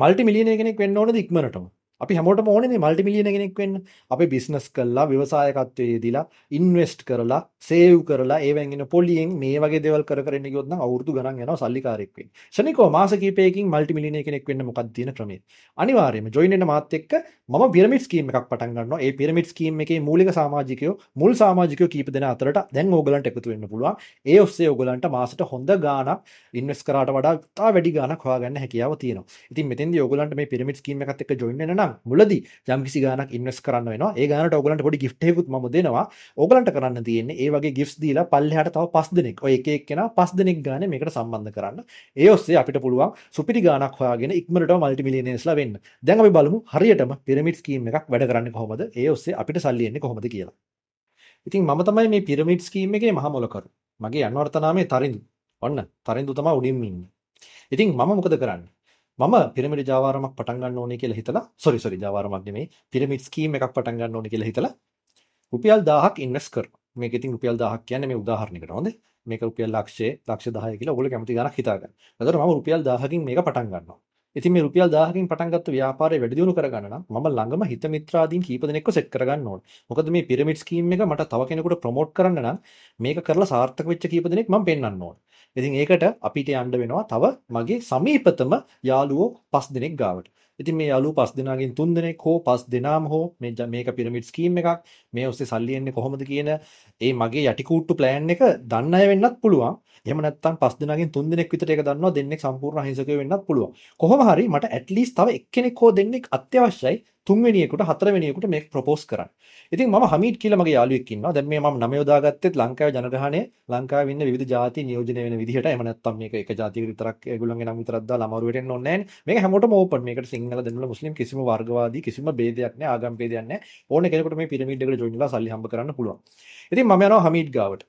Multi මිලියන කෙනෙක් වෙන්න ඕනද ඉක්මනටම අපි හැමෝටම ඕනේ මල්ටිමිලියන කෙනෙක් වෙන්න. අපි බිස්නස් කරලා, ව්‍යවසායකත්වයේ දීලා, ඉන්වෙස්ට් කරලා, සේව් කරලා, ඒවෙන් එන පොලියෙන් මේ වගේ දේවල් කර කර ඉන්න ගියොත් නම් අවුරුදු ගණන් යනවා සල්ලිකාරයෙක් වෙන්න. ශනිකෝ මාස කිහිපයකින් මල්ටිමිලියන කෙනෙක් වෙන්න මොකක්ද තියෙන ක්‍රමය? අනිවාර්යයෙන්ම ජොයින් වෙන මාත් එක්ක මම පිරමිඩ් ස්කීම් එකක් පටන් ගන්නවා. ඒ පිරමිඩ් ස්කීම් එකේ මූලික සමාජිකයෝ, මුල් සමාජිකයෝ කීප දෙනා අතරට දැන් ඕගලන්ට එකතු වෙන්න පුළුවන්. ඒ ඔස්සේ ඕගලන්ට මාසෙට හොඳ ගාණක් ඉන්වෙස්ට් කරාට වඩා තා වැඩි ගාණක් හොයාගන්න හැකියාව තියෙනවා. ඉතින් මෙතෙන්දී ඕගලන්ට මේ පිරමිඩ් ස්කීම් එකත් එක්ක ජොයින් වෙන්න නම් ගානක් මුලදී යම්කිසි ගානක් ඉන්වෙස්ට් කරන්න වෙනවා. ඒ ගානට ඔයගලන්ට පොඩි gift එකකුත් මම දෙනවා. ඔයගලන්ට කරන්න තියෙන්නේ ඒ වගේ gifts දීලා පල්ලෙහාට තව 5 දෙනෙක්. ඔය එක එක්කෙනා 5 දෙනෙක් ගානේ මේකට සම්බන්ධ කරන්න. ඒ ඔස්සේ අපිට පුළුවන් සුපිරි ගානක් හොයාගෙන ඉක්මනටම মালටි මිලියනර්ස්ලා වෙන්න. දැන් අපි බලමු හරියටම පිරමිඩ් ස්කීම් එකක් වැඩ කරන්නේ කොහොමද? ඒ ඔස්සේ අපිට සල්ලි එන්නේ කොහොමද කියලා. ඉතින් මම තමයි මේ පිරමිඩ් ස්කීම් එකේ මහමොලකරු. මගේ අන්වර්තනාමේ තරිඳු. ඔන්න තරිඳු තමයි උඩින්ම ඉන්නේ. ඉතින් මම මොකද කරන්නේ? මම පිරමිඩ් ජාවාරමක් පටන් ගන්න ඕනේ කියලා හිතලා සෝරි සෝරි ජාවාරමක් නෙමෙයි පිරමිඩ් ස්කීම් එකක් පටන් ගන්න ඕනේ කියලා හිතලා රුපියල් 1000ක් ඉන්වෙස්ට් කරනවා මේක ඉතින් රුපියල් 1000ක් කියන්නේ මේ උදාහරණයකට හොඳේ මේක රුපියල් ලක්ෂය ලක්ෂ 10 කියලා ඔයගොල්ලෝ කැමති ගණක් හිතාගන්න. එතකොට මම රුපියල් 1000කින් මේක පටන් ගන්නවා. ඉතින් මේ රුපියල් 1000කින් පටන් ගත්ත ව්‍යාපාරය වැඩි දියුණු කරගන්න නම් මම ළඟම හිත මිත්‍රාදීන් කීප දෙනෙක්ව සෙට් කරගන්න ඕනේ. මොකද මේ පිරමිඩ් ස්කීම් එක මට තව කෙනෙකුට ප්‍රොමෝට් කරන්න නම් මේක කරලා සාර්ථක වෙච්ච කීප දෙනෙක් මම පෙන්වන්න ඕනේ. ඉතින් ඒකට අපිට යන්න වෙනවා තව මගේ සමීපතම යාළුවෝ 5 දෙනෙක් ගාවට. ඉතින් මේ යාළුවෝ 5 දෙනාගෙන් 3 දෙනෙක් හෝ 5 දෙනාම හෝ මේ මේක පිරමිඩ් ස්කීම් එකක්. මේ ඔස්සේ සල්ලි එන්නේ කොහොමද කියන ඒ මගේ යටි කූට්ටු plan එක දන්න අය වෙන්නත් පුළුවන්. එහෙම නැත්නම් 5 දෙනාගෙන් 3 දෙනෙක් විතර ඒක දන්නවා දෙන්නෙක් සම්පූර්ණ අහිංසකයෝ වෙන්නත් පුළුවන්. කොහොම හරි මට at least තව එක්කෙනෙක් හෝ දෙන්නෙක් අත්‍යවශ්‍යයි තුන්වෙනියෙකුට හතරවෙනියෙකුට මේක ප්‍රොපෝස් කරන්න. ඉතින් මම හමීඩ් කියලා මගේ යාළුවෙක් ඉන්නවා. දැන් මේ මම නම යොදාගත්තෙත් ලංකාවේ ජනගහණය ලංකාවේ ඉන්න විවිධ ජාති නියෝජනය වෙන විදිහට. එහෙම නැත්නම් මේක එක ජාතියකට විතරක් ඒගොල්ලන්ගේ නම් විතරක් දාලා අමාරුවට එන්න ඕනේ නැහැ. මේක හැමෝටම ඕපන්. මේකට සිංහල දෙමළ මුස්ලිම් කිසිම වර්ගවාදී කිසිම ભેදයක් නැහැ, ආගම් ભેදයක් නැහැ. ඕන කෙනෙකුට මේ පිරමීඩ් එකට ජොයින් වෙලා සල්ලි හම්බ කරන්න පුළුවන්. ඉතින් මම යනවා හමීඩ් ගාවට.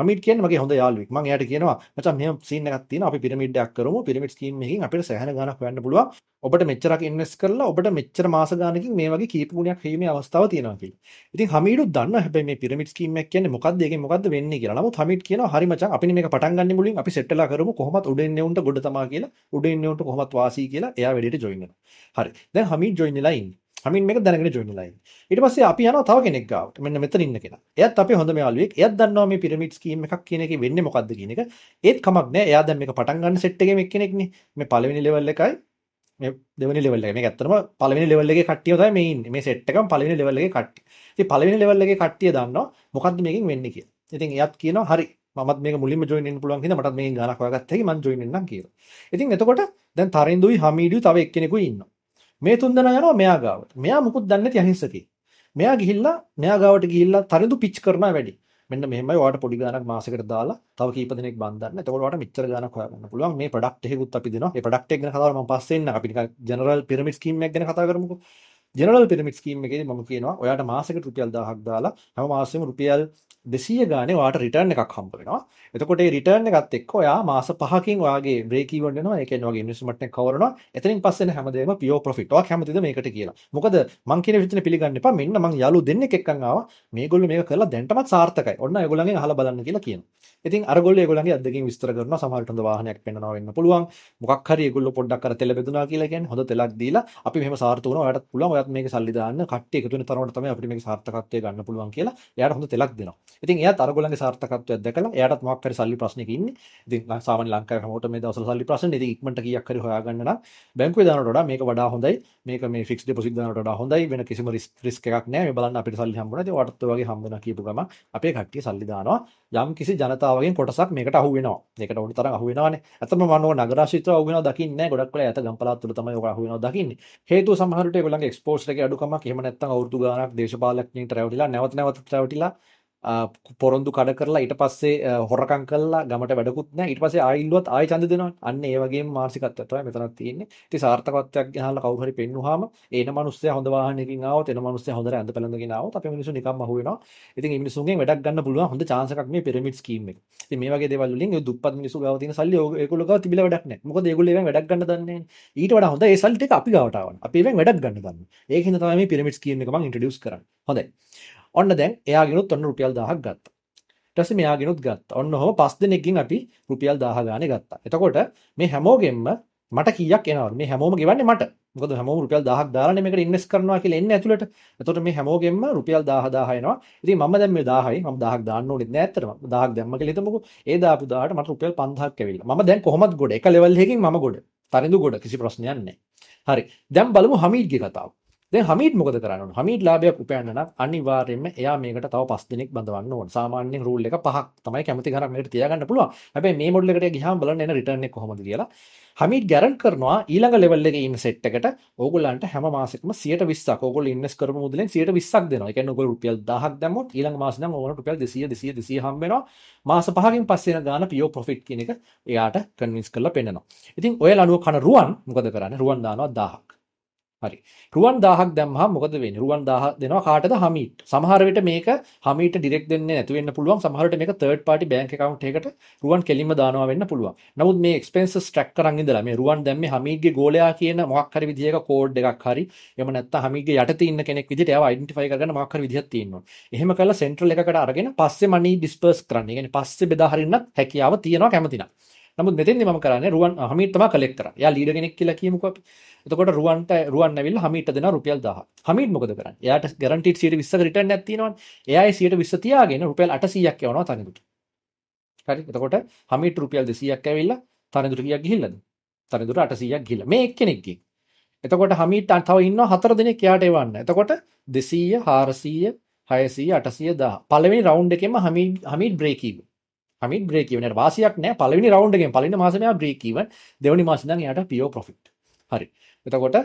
හමීඩ් කියන්නේ මගේ හොඳ යාළුවෙක්. මම එයාට කියනවා මචං මෙහෙම සීන් එකක් තියෙනවා. අපි පිරමිඩ් එකක් කරමු. පිරමිඩ් ස්කීම් එකකින් අපිට සෑහෙන ගාණක් හොයන්න පුළුවන්. ඔබට මෙච්චරක් ඉන්වෙස්ට් කරලා ඔබට මෙච්චර මාස ගාණකින් මේ වගේ කීප ගුණයක් හීමේ අවස්ථාව තියෙනවා කියලා. ඉතින් හමීඩුත් දන්නවා හැබැයි මේ පිරමිඩ් ස්කීම් එක කියන්නේ මොකද්ද? ඒකෙන් මොකද්ද වෙන්නේ කියලා. නමුත් හමීඩ් කියනවා හරි මචං අපි මේක පටන් ගන්න මුලින් අපි සෙට් වෙලා කරමු. කොහොමත් උඩින් නෙවුන්ට ගොඩ තමා කියලා. උඩින් නෙවුන්ට කොහොමත් වාසී කියලා එයා වැඩේට ජොයින් වෙනවා. හරි. දැන් හමීඩ් ජොයින් වෙලා ඉන්නේ. අමින් මේක දැනගෙන ජොයින් වෙලා ඉන්නේ. ඊට පස්සේ අපි යනවා තව කෙනෙක් ගාවට. මෙන්න මෙතන ඉන්න කෙනා. එයාත් අපේ හොඳ යාළුවෙක්. එයාත් දන්නවා මේ පිරමිඩ් ස්කීම් එකක් කියන එකේ වෙන්නේ මොකද්ද කියන එක. ඒත් කමක් නෑ. එයා දැන් මේක පටන් ගන්න සෙට් එකේ එක්කෙනෙක්නේ. මේ පළවෙනි level එකයි මේ දෙවනි ලෙවල් එක මේ ඇත්තම පළවෙනි ලෙවල් එකේ කට්ටිය තමයි මේ ඉන්නේ මේ සෙට් එකම පළවෙනි ලෙවල් එකේ කට්ටිය. ඉතින් පළවෙනි ලෙවල් එකේ කට්ටිය දන්නවා මොකද්ද මේකෙන් වෙන්නේ කියලා. ඉතින් එයාත් කියනවා හරි මමත් මේක මුලින්ම ජොයින් වෙන්න පුළුවන් හින්දා මටත් මේකෙන් ගානක් හොයාගත්ත හැකි මම ජොයින් වෙන්නම් කියලා. ඉතින් එතකොට දැන් තරින්දුයි හමීඩුයි තව එක්කෙනෙකුයි ඉන්නවා. මේ තුන් දෙනා යනවා මෙයා ගාවට. මෙයා මුකුත් දන්නේ නැති අහිංසකෙක්. මෙයා ගිහිල්ලා මෙයා ගාවට ගිහිල්ලා තරිඳු පිච් කරනවා වැඩි. මෙන්න මෙහෙමයි ඔයාලට පොඩි ගාණක් මාසෙකට දාලා තව කීප දෙනෙක් බන්දන්න. එතකොට ඔයාලට මෙච්චර ගාණක් හොයාගන්න පුළුවන්. මේ ප්‍රොඩක්ට් එකකුත් අපි දෙනවා. මේ ප්‍රොඩක්ට් එක ගැන කතා කරමු මම පස්සේ එන්න. අපි නිකන් ජෙනරල් පිරමිඩ් ස්කීම් එකක් ගැන කතා කරමුකෝ. ජෙනරල් පිරමිඩ් ස්කීම් එකේදී මම කියනවා ඔයාට මාසෙකට රුපියල් 1000ක් දාලා හැම මාසෙම රුපියල් දෙසිය ගානේ ඔයාට රිටර්න් එකක් හම්බ වෙනවා. එතකොට ඒ රිටර්න් එකත් එක්ක ඔයා මාස 5කින් ඔයාගේ බ්‍රේක් ඊවන් වෙනවා. ඒ කියන්නේ ඔයාගේ ඉන්වෙස්ට්මන්ට් එක කවර් වෙනවා. එතනින් පස්සේ එන හැමදේම පියෝ ප්‍රොෆිට්. ඔයා කැමතිද මේකට කියලා. මොකද මං කියන විදිහට පිළිගන්න එපා. මෙන්න මං යාළු දෙන්නෙක් එක්කන් ආවා. මේගොල්ලෝ මේක කරලා දැන්ටමත් සාර්ථකයි. ඔන්න ඒගොල්ලන්ගෙන් අහලා බලන්න කියලා කියනවා. ඉතින් අරගොල්ලෝ ඒගොල්ලන්ගේ අද්දකින් විස්තර කරනවා. සමහරට හොඳ වාහනයක් පෙන්වනවා වෙන්න පුළුවන්. මොකක් හරි ඒගොල්ලෝ පොඩ්ඩක් අර තෙල බෙදුනා කියලා කියන්නේ හොඳ තෙලක් දීලා අපි මෙහෙම සාර්ථක වුණා. ඔයාටත් පුළුවන්. ඔයාත් මේක සල්ලි දාන්න. කට්ටිය එකතු වෙන තරමට තමයි අපිට මේක සාර්ථකත්වය ගන්න පුළුවන් කියලා. එයාට හොඳ තෙලක් දෙනවා. ඉතින් එයාත් අරගොල්ලන්ගේ සාර්ථකත්වයක් දැකලා එයාටත් මොකක් හරි සල්ලි ප්‍රශ්නයක ඉන්නේ. ඉතින් සාමාන්‍ය ලංකාවේ හැමෝටම මේ දවස්වල සල්ලි ප්‍රශ්න. ඉතින් ඉක්මනට කීයක් හරි හොයාගන්න නම් බැංකුවේ දානට වඩා මේක වඩා හොඳයි. මේක මේ ෆික්ස් ඩිපොසිට් දානට වඩා හොඳයි. වෙන කිසිම රිස්ක් එකක් නැහැ. මේ බලන්න අපිට සල්ලි හම්බුණා. ඉතින් ඔයාටත් ඔය වගේ හම්බුණා කියපු ගමන් අපේ කට්ටිය සල්ලි දානවා. යම් කිසි ජනතාවගෙන් කොටසක් මේකට අහු වෙනවා. මේකට ඕනි තරම් අහු වෙනවානේ. ඇත්තම මම ඕක නගරාශිත්‍ර අහු වෙනවා දකින්නේ නැහැ. ගොඩක් වෙලා ඈත ගම්පලාත් තුළ තමයි ඕක අහු වෙනවා දකින්නේ. හේතුව සමහර විට ඒගොල්ලන්ගේ එක්ස්පෝෂර් එකේ අඩුකමක්. එහෙම නැත්නම් අවුරුදු ගාණක් දේශපාලනඥයින්ට රැවටිලා නැවත නැවත රැවටිලා පොරොන්දු කඩ කරලා ඊට පස්සේ හොරකම් කළා ගමට වැඩකුත් නැහැ ඊට පස්සේ ආයිල්ලුවත් ආයි ඡන්ද දෙනවා අන්න ඒ වගේම මානසිකත්වයක් තමයි මෙතනක් තියෙන්නේ ඉතින් සාර්ථකත්වයක් ගහලා කවුරු හරි පෙන්නුවාම එන මනුස්සයා හොඳ වාහනයකින් ආවොත් එන මනුස්සයා හොඳ රැඳ පැළඳගෙන ආවොත් අපේ මිනිස්සු නිකම්ම අහු වෙනවා ඉතින් මේ මිනිස්සුන්ගෙන් වැඩක් ගන්න පුළුවන් හොඳ chance එකක් මේ පිරමිඩ් ස්කීම් එක ඉතින් මේ වගේ දේවල් වලින් ඒ දුප්පත් මිනිස්සු ගාව තියෙන සල්ලි ඒගොල්ලෝ ගාව තිබිලා වැඩක් නැහැ මොකද ඒගොල්ලෝ ඒවෙන් වැඩක් ගන්න දන්නේ ඊට වඩා හොඳ ඒ සල්ලි ටික අපි ගාවට ආවන අපි ඒවෙන් වැඩක් ගන්න දන්නේ ඒකින්ද තමයි මේ පිරමිඩ් ස්කීම් එක මම ඉන්ට්‍රොඩියුස් කරන්නේ හොඳයි ඔන්න දැන් එයාගෙනුත් ඔන්න රුපියල් 1000ක් ගත්තා. ඊට පස්සේ මෙයාගෙනුත් ගත්තා. ඔන්න ඔහම පස් දෙනෙක්ගෙන් අපි රුපියල් 1000 ගානේ ගත්තා. එතකොට මේ හැමෝගෙම මට කීයක් එනවද? මේ හැමෝම ගෙවන්නේ මට. මොකද හැමෝම රුපියල් 1000ක් දාලානේ මේකට ඉන්වෙස්ට් කරනවා කියලා එන්නේ ඇතුළට. එතකොට මේ හැමෝගෙම රුපියල් 1000 1000 එනවා. ඉතින් මම දැන් මේ 1000යි මම 1000ක් දාන්න ඕනෙත් නෑ ඇත්තටම. 1000ක් දැම්ම කියලා හිතමුකෝ. ඒ දාපු 1000ට මට රුපියල් 5000ක් ඇවිල්ලා. මම දැන් කොහොමද ගොඩ? එක ලෙවල් එකකින් මම ගොඩ. තරිඳු ගොඩ කිසි ප්‍රශ්නයක් නෑ. හරි. දැන් බලමු හමීඩ්ගේ කතාව. දැන් හමීඩ් මොකද කරන්න ඕන හමීඩ් ලාභයක් උපයන්න නම් අනිවාර්යයෙන්ම එයා මේකට තව 5 දිනක් බඳවන්න ඕන සාමාන්‍යයෙන් රූල් එක පහක් තමයි කැමති කරා මේකට තියාගන්න පුළුවන් හැබැයි මේ මොඩල් එකට ගියාම බලන්න එන රිටර්න් එක කොහොමද කියලා හමීඩ් ගැරන්ට් කරනවා ඊළඟ ලෙවල් එකේ ඉන්න සෙට් එකට ඕගොල්ලන්ට හැම මාසෙකම 120ක් ඕගොල්ලෝ ඉන්වෙස්ට් කරපු මුදලෙන් 120ක් දෙනවා. ඒ කියන්නේ ඕගොල්ලෝ රුපියල් 1000ක් දැම්මොත් ඊළඟ මාසෙ නම් ඕගොල්ලන්ට රුපියල් 200 200 200 හම්බ වෙනවා. මාස පහකින් පස්සේ එන ගාන පියෝ ප්‍රොෆිට් කියන එක එයාට කන්වින්ස් කරලා පෙන්නනවා. ඉතින් ඔය ලනුව කන රුවන් මොකද කරන්නේ? රුවන් දානවා 1000ක්. හරි රුවන් දාහක් දැම්මහම මොකද වෙන්නේ රුවන් දාහ දෙනවා කාටද හමීට සමහර විට මේක හමීට ඩිරෙක්ට් දෙන්නේ නැතු වෙන්න පුළුවන් සමහර විට මේක තර්ඩ් පාටි බැංක් account එකකට රුවන් කෙලින්ම දානවා වෙන්න පුළුවන් නමුත් මේ expenses track කරන් ඉඳලා මේ රුවන් දැම්මේ හමීට්ගේ ගෝලයා කියන මොකක් හරි විදිහක කෝඩ් එකක් හරි එහෙම නැත්නම් හමීට්ගේ යටතේ ඉන්න කෙනෙක් විදිහට එයාව identify කරගන්න මොකක් හරි විදිහක් තියෙනවා එහෙම කරලා central එකකට අරගෙන පස්සේ money disperse කරන්න. ඒ කියන්නේ පස්සේ බෙදා හරින්නත් හැකියාව තියෙනවා කැමතිනම් නමුත් මෙතෙන්දි මම කරන්නේ රුවන් හමීට් තමයි කලෙක්ට් කරන්නේ. එයා ලීඩර් කෙනෙක් කියලා කියමුකෝ අපි. එතකොට රුවන්ට රුවන් ඇවිල්ලා හමීට්ට දෙනවා රුපියල් 1000. හමීට් මොකද කරන්නේ? එයාට ගැරන්ටිඩ් 120ක රිටර්න් එකක් තියෙනවනේ. එයා ඒ 120 තියාගෙන රුපියල් 800ක් යවනවා තනිකුට. හරි. එතකොට හමීට් රුපියල් 200ක් ඇවිල්ලා තනිකුට කීයක් ගිහිල්ලාද? තනිකුට 800ක් ගිහිල්ලා. මේ එක්කෙනෙක්ගෙන්. එතකොට හමීට් තව ඉන්නවා හතර දෙනෙක් එයාට එවන්න. එතකොට 200 400 600 800 1000. පළවෙනි රවුන්ඩ් එකෙම හමීට් හමීට් බ්‍රේක් ඊවන්. හමින් බ්‍රේකීවනට වාසියක් නෑ පලවිනි රවුන්ඩගෙන් පලින්න මාසමයා බ්‍රේකීවන් දෙවනි මාසදන් යට පියෝ පොෆිට් හරි එතකොට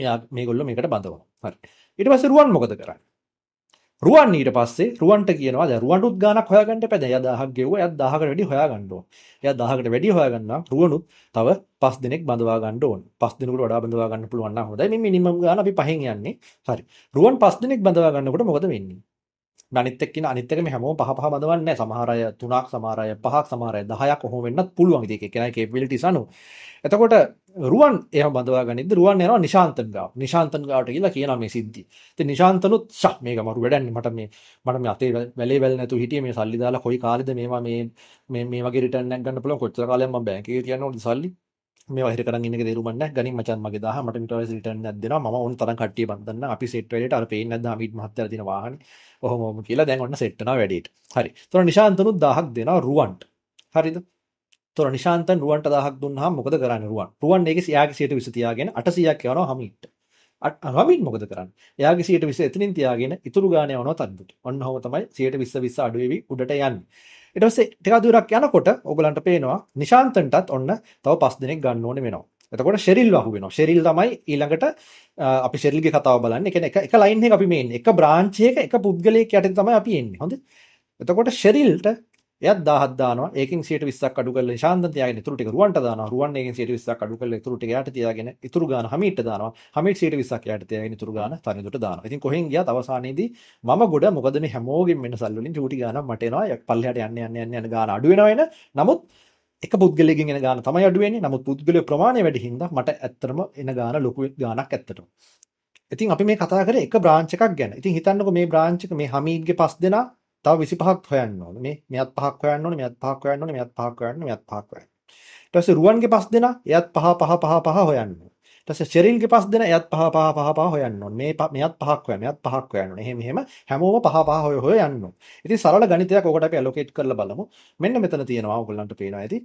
මෙයා මේගොල්ල මේකට බඳව හරි ඉට පස රුවන් මොකද කරන්න රුවන් ඊට පස්සේ රුවන්ට කියනවා රුවනුත් ගානක් හොයාගන්නට පැද ය දහක් ගෙව ඇත් දාහකට වැඩි හොයාගන්නඩෝ ය දහකට වැඩි හොයාගන්න රුවනුත් තව පස් දෙනෙක් බඳවාගන්න ඕන් පස් දෙනකට වඩා බඳවාගන්න පුළුවන්න හොඳයි මිනිමම් ගාන අපි පහෙන් යන්නේ හරි රුවන් පස් දෙනෙක් බඳවාගන්නකොට මොකද වෙන්නේ අනිත් එක්ක ඉන්න අනිත් එක මේ හැමෝම පහ පහ බඳවන්නේ නැහැ. සමහර අය 3ක්, සමහර අය 5ක්, සමහර අය 10ක් ඔහොම වෙන්නත් පුළුවන්. ඉතින් ඒක කෙනාගේ capabilities අනුව. එතකොට රුවන් එහෙම බඳවා ගනිද්දි රුවන් යනවා නිශාන්තන් ගාව. නිශාන්තන් ගාවට ගිහිල්ලා කියනවා මේ සිද්ධිය. ඉතින් නිශාන්තනුත් "ෂා මේක මරු වැඩන්නේ. මට මේ මට මේ අතේ වැලේ වැල නැතුව හිටියේ මේ සල්ලි දාලා කොයි කාලෙද මේවා මේ මේ මේ වගේ රිටර්න් එකක් ගන්න පුළුවන්. කොච්චර කාලයක් මම බැංකුවේ තියන්න ඕනද සල්ලි?" මේ වහිර කරන් ඉන්න එක තේරුම් නැහැ. ගනින් මචන් මගේ 1000 මට මීට වයස රිටර්න් එකක් දෙනවා. මම ඕන තරම් කට්ටිය බඳන්න. අපි සෙට් වැඩේට අර පේන්නේ නැද්ද හමීඩ් මහත්තයා දින වාහනේ. ඔහොම ඔහොම කියලා දැන් ඔන්න සෙට් වෙනවා වැඩේට. හරි. එතකොට නිශාන්තනුත් 1000ක් දෙනවා රුවන්ට. හරිද? එතකොට නිශාන්තන් රුවන්ට 1000ක් දුන්නාම මොකද කරන්නේ රුවන්? රුවන් ඒකේ එයාගේ 120 තියාගෙන 800ක් යවනවා හමීඩ්ට. රමින් මොකද කරන්න යාගේ සියට විස එතනින් තියාගෙන ඉතුරු ගානය වනෝ තත්බට ඔන්න හොම තමයි සියට විස්ස විස්ස අඩුවවි උඩට යන්න ඊට පස්සේ ටිකක් දුරක් යනකොට ඔයගලන්ට පේනවා නිශාන්තන්ටත් ඔන්න තව පස් දිනක් ගන්න ඕනේ වෙනවා. එතකොට ෂෙරිල්ව අහු වෙනවා. ෂෙරිල් තමයි ඊළඟට අපි ෂෙරිල්ගේ කතාව බලන්නේ. ඒ එක එක ලයින් එක අපි මේන්නේ. එක බ්‍රාන්ච් එක එක පුද්ගලයෙක් යටින් තමයි අපි එන්නේ. හොඳද? එතකොට ෂෙරිල්ට එයත් 1000ක් දානවා. ඒකෙන් 120ක් අඩු කරලා නිශාන්තන් තියාගෙන ඉතුරු ටික රුවන්ට දානවා. රුවන් එකෙන් 120ක් අඩු කරලා ඉතුරු ටික යට තියාගෙන ඉතුරු ගාන හමීට දානවා. හමීට 120ක් යට තියාගෙන ඉතුරු ගාන තනියුට දානවා. ඉතින් කොහෙන් ගියත් අවසානයේදී මම ගොඩ මොකද මේ හැමෝගෙම වෙන සල් වලින් චූටි ගානක් මට එනවා. පල්ලෙහාට යන්න යන්න යන්න යන ගාන අඩු වෙනවා එන. නමුත් එක පුද්ගලයකින් එන ගාන තමයි අඩු වෙන්නේ. නමුත් පුද්ගලයේ ප්‍රමාණය වැඩි හින්දා මට ඇත්තටම එන ගාන ලොකු ගානක් ඇත්තටම. ඉතින් අපි මේ කතා කරේ එක බ්‍රාන්ච් එකක් ගැන. ඉතින් හිතන්නකෝ මේ බ්‍රාන්ච් එක මේ හමීඩ්ගේ පස් දෙනා තව 25ක් හොයන්න ඕනේ. මේ මෙයත් පහක් හොයන්න ඕනේ, මෙයත් පහක් හොයන්න ඕනේ, මෙයත් පහක් හොයන්න ඕනේ, මෙයත් පහක් හොයන්න. ඊට පස්සේ රුවන්ගේ පස් දෙනා එයත් පහ පහ පහ පහ හොයන්න ඕනේ. ඊට පස්සේ ෂෙරිල්ගේ පස් දෙනා එයත් පහ පහ පහ පහ හොයන්න ඕනේ. මේ මෙයත් පහක් හොයන්න, මෙයත් පහක් හොයන්න ඕනේ. එහෙම එහෙම හැමෝම පහ පහ හොය හොය යන්න ඕනේ. ඉතින් සරල ගණිතයක් ඔකට අපි ඇලොකේට් කරලා බලමු. මෙන්න මෙතන තියෙනවා ඔයගොල්ලන්ට පේනවා ඇති.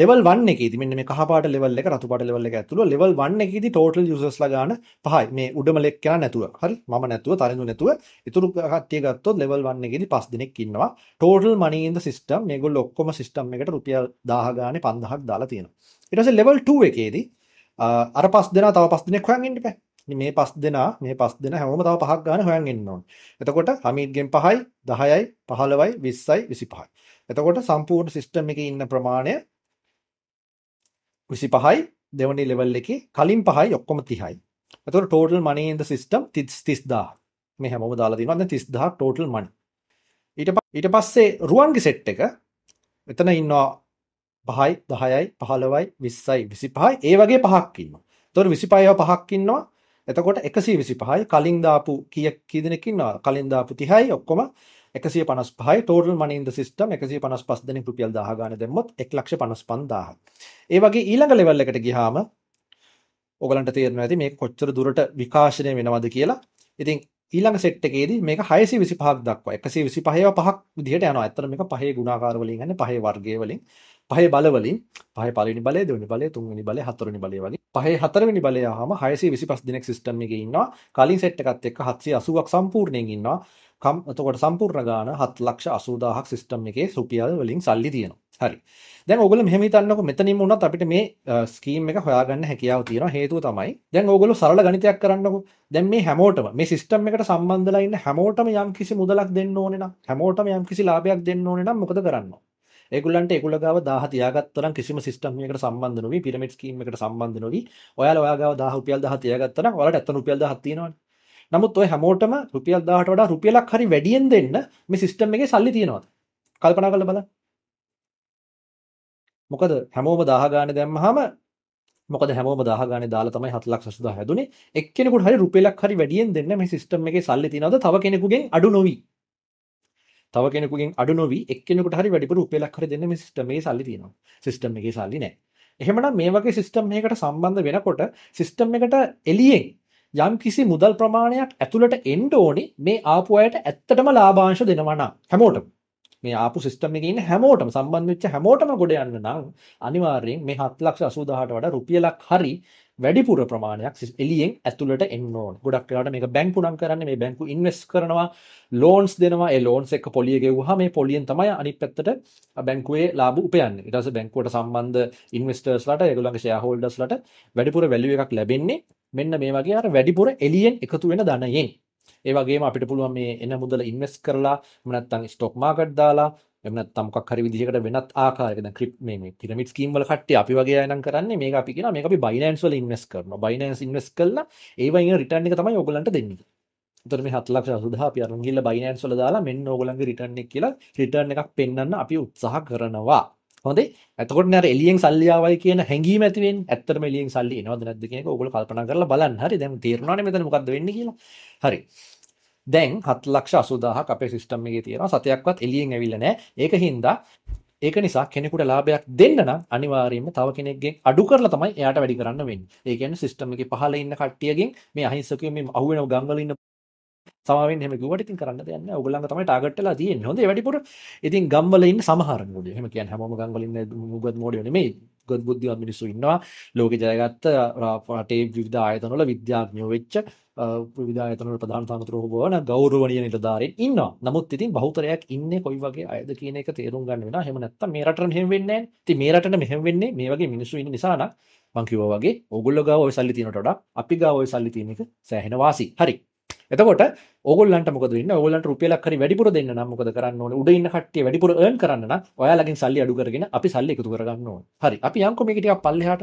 ලෙවල් වන්න එකේද මෙන්න මේ කහපාට ලෙවල් එක රතුපාට ලෙවල් එක ඇතුළු ලෙවල් වන්න එකේදී ටෝටල් යූසර්ස්ලා ගන්න පහයි මේ උඩම ලෙක් කෙනා නැතුව හරි මම නැතුව තරිඳු නැතුව ඉතුරු කට්ටිය ගත්තොත් ලෙවල් වන්න එකේදී පස් දෙනෙක් ඉන්නවා ටෝටල් මනි ඉන් ද සිස්ටම් මේගොල්ලෝ ඔක්කොම සිස්ටම් එකට රුපියල් 1000 ගානේ 5000ක් දාලා තියෙනවා ඊට පස්සේ ලෙවල් 2 එකේදී අර පස් දෙනා තව පස් දෙනෙක් හොයන් ඉන්න බෑ මේ පස් දෙනා මේ පස් දෙනා හැමෝම තව පහක් ගන්න හොයන් ඉන්න ඕනේ එතකොට හමීඩ්ගෙන් පහයි 10යි 15යි 20යි 25යි එතකොට සම්පූර්ණ සිස්ටම් එකේ ඉන්න ප්‍රමාණය 25යි දෙවනි ලෙවල් එකේ කලින් පහයි ඔක්කොම 30යි. එතකොට total money in the system 30000. මේ හැමෝම දාලා තිනවා දැන් 30000 total money. ඊට ඊට පස්සේ රුවන්ගේ සෙට් එක එතන ඉන්නවා 5යි 10යි 15යි 20යි 25යි ඒ වගේ පහක් ඉන්නවා. එතකොට 25ව පහක් ඉන්නවා. එතකොට 125යි කලින් දාපු කීයක් කී දෙනෙක් ඉන්නවා? කලින් දාපු 30යි ඔක්කොම එකසිය පනස් පහයි ටෝටල් මනින්ද සිිටම් එකසිය පනස් පස් දෙන රුපියල් දාහගන දෙමොත් එක්ලක්ෂ පනස් පන්දාහ ඒවගේ ඊළඟ ලෙවල් එකට ගිහාම ඔගලන්ට තේරන ඇති මේ කොච්චර දුරට විකාශනය වෙනවද කියලා ඉතින් ඊළඟ සෙට්කේද මේ හයසි විසි පහක් දක්ව එකසි විසි පහව පහක් දිහට යන අත්තර මේ පහේ ගුණාකාරවලින් ගන්න පහේ වර්ගවලින් පහේ බලවලින් පහ පලනි බල දෙවනි බල තුන්නි බල හතරනි බලය වගේ පහ හතරනි බලය හම හයසි විසි පස් දිනක් සිිටම්ම එකඉන්නවා කලින් සෙට්ටකත් එක් හත්සේ අසුවක් සම්පූර්ණයඉන්නවා කම් එතකොට සම්පූර්ණ ගාන 7,80,000ක් සිස්ටම් එකේ රුපියල් වලින් සල්ලි තියෙනවා. හරි. දැන් ඕගොල්ලෝ මෙහෙම හිතන්නකො මෙතනින්ම වුණත් අපිට මේ ස්කීම් එක හොයාගන්න හැකියාව තියෙනවා. හේතුව තමයි දැන් ඕගොල්ලෝ සරල ගණිතයක් කරන්නකො. දැන් මේ හැමෝටම මේ සිස්ටම් එකට සම්බන්ධලා ඉන්න හැමෝටම යම්කිසි මුදලක් දෙන්න ඕනේ නම් හැමෝටම යම්කිසි ලාභයක් දෙන්න ඕනේ නම් මොකද කරන්නේ? ඒගොල්ලන්ට ඒගොල්ල ගාව 1000 තියාගත්තා නම් කිසිම සිස්ටම් එකකට සම්බන්ධ නොවි පිරමිඩ් ස්කීම් එකට සම්බන්ධ නොවි ඔයාලා ඔයා ගාව 1000 රුපියල් 1000 තියාගත්තා නම් ඔයාලට 70 රුපියල් 1000ක් තියෙනවනේ නමුත් ඔය හැමෝටම රුපියල් 1000ට වඩා රුපියලක් හරි වැඩියෙන් දෙන්න මේ සිස්ටම් එකේ සල්ලි තියනවාද? කල්පනා කරලා බලන්න. මොකද හැමෝම 1000 ගානේ දැම්මහම මොකද හැමෝම 1000 ගානේ දාලා තමයි 7 ලක්ෂ 80000 හැදුනේ. එක්කෙනෙකුට හරි රුපියලක් හරි වැඩියෙන් දෙන්න මේ සිස්ටම් එකේ සල්ලි තියනවාද? තව කෙනෙකුගෙන් අඩු නොවි. තව කෙනෙකුගෙන් අඩු නොවි එක්කෙනෙකුට හරි වැඩිපුර රුපියලක් හරි දෙන්න මේ සිස්ටම් එකේ සල්ලි තියනවා. සිස්ටම් එකේ සල්ලි නැහැ. එහෙමනම් මේ වගේ සිස්ටම් එකකට සම්බන්ධ වෙනකොට සිස්ටම් එකට එළියෙන් යම්කිසි මුදල් ප්‍රමාණයක් ඇතුළට එන්න ඕනි මේ ආපු අයට ඇත්තටම ලාභාංශ දෙනවා නම් හැමෝටම. මේ ආපු සිස්ටම් එකේ ඉන්න හැමෝටම සම්බන්ධ වෙච්ච හැමෝටම ගොඩ යන්න නම් අනිවාර්යෙන් මේ 7 ලක්ෂ 80000ට වඩා රුපියලක් හරි වැඩිපුර ප්‍රමාණයක් එලියෙන් ඇතුළට එන්න ඕන. ගොඩක් වෙලාවට මේක බැංකුණම් කරන්නේ මේ බැංකු ඉන්වෙස්ට් කරනවා, ලෝන්ස් දෙනවා. ඒ ලෝන්ස් එක පොලිය ගෙවුවාම මේ පොලියෙන් තමයි අනිත් පැත්තට බැංකුවේ ලාභ උපයන්නේ. ඊට පස්සේ බැංකුවට සම්බන්ධ ඉන්වෙස්ටර්ස්ලාට, ඒගොල්ලන්ගේ ෂෙයා හෝල්ඩර්ස්ලාට වැඩිපුර වැලියු එකක් ලැබෙන්නේ මෙන්න මේ වගේ අර වැඩිපුර එලියෙන් එකතු වෙන ධනයෙන්. ඒ වගේම අපිට පුළුවන් මේ එන මුදල ඉන්වෙස්ට් කරලා, නැත්නම් ස්ටොක් මාකට් දාලා, එහෙම නැත්නම් මොකක් හරි විදිහකට වෙනත් ආකාරයක දැන් ක්‍රිප් මේ මේ පිරමිඩ් ස්කීම් වල කට්ටිය අපි වගේ අය නම් කරන්නේ මේක අපි කියනවා මේක අපි බයිනෑන්ස් වල ඉන්වෙස්ට් කරනවා බයිනෑන්ස් ඉන්වෙස්ට් කළා ඒවයින් රිටර්න් එක තමයි ඕගොල්ලන්ට දෙන්නේ. උතර මේ 7 ලක්ෂ 80000 අපි අරන් ගිහලා බයිනෑන්ස් වල දාලා මෙන්න ඕගොල්ලන්ගේ රිටර්න් එක කියලා රිටර්න් එකක් පෙන්වන්න අපි උත්සාහ කරනවා. හොඳේ. එතකොට නේද එලියෙන් සල්ලි ආවයි කියන හැඟීම ඇති වෙන්නේ. ඇත්තටම එලියෙන් සල්ලි එනවද නැද්ද කියන එක ඕගොල්ලෝ කල්පනා කරලා බලන්න. හරි දැන් තේරුණානේ මෙතන මොකද්ද වෙන්නේ කියලා. හරි. දැන් 780000ක් අපේ සිස්ටම් එකේ තියෙනවා. සතයක්වත් එළියෙන් ඇවිල්ලා නැහැ. ඒක හින්දා ඒක නිසා කෙනෙකුට ලාභයක් දෙන්න නම් අනිවාර්යයෙන්ම තව කෙනෙක්ගෙන් අඩු කරලා තමයි එයාට වැඩි කරන්න වෙන්නේ. ඒ කියන්නේ සිස්ටම් එකේ පහළ ඉන්න කට්ටියගෙන් මේ අහිංසකයෝ මේ අහුවෙන ගම්වල ඉන්න සමාවෙන් එහෙම කිව්වට ඉතින් කරන්න දෙයක් නැහැ. ඔයගොල්ලන්ගේ තමයි ටාගට් වෙලා තියෙන්නේ. හොඳේ වැඩිපුර. ඉතින් ගම්වල ඉන්න සමහර මොඩිය. එහෙම කියන්නේ හැමෝම ගම්වල ඉන්න මුගත් මොඩිය නෙමෙයි. ගොඩ බුද්ධිමත් මිනිස්සු ඉන්නවා ලෝකේ ජයගත්ත රටේ විවිධ ආයතනවල විද්‍යාඥයෝ වෙච්ච විවිධ ආයතනවල ප්‍රධාන සමතුරු වන ගෞරවනීය නිලධාරීන් ඉන්නවා. නමුත් ඉතින් බහුතරයක් ඉන්නේ කොයි වගේ අයද කියන එක තේරුම් ගන්න වෙනවා. එහෙම නැත්තම් මේ රටට මෙහෙම වෙන්නේ නැහැ. ඉතින් මේ රටට මෙහෙම වෙන්නේ මේ වගේ මිනිස්සු ඉන්න නිසා නම් මං කිව්වා වගේ ඕගොල්ලෝ ගාව ওই සල්ලි තියෙනට වඩා අපි ගාව ওই සල්ලි තියෙන එක සෑහෙන වාසි. හරි. එතකොට ඕගොල්ලන්ට මොකද වෙන්නේ? ඕගොල්ලන්ට රුපියලක් හරි වැඩිපුර දෙන්න නම් මොකද කරන්න ඕනේ? උඩ ඉන්න කට්ටිය වැඩිපුර earn කරන්න නම් ඔයාලගෙන් සල්ලි අඩු කරගෙන අපි සල්ලි එකතු කරගන්න ඕනේ. හරි. අපි යන්කො මේක ටිකක් පල්ලෙහාට.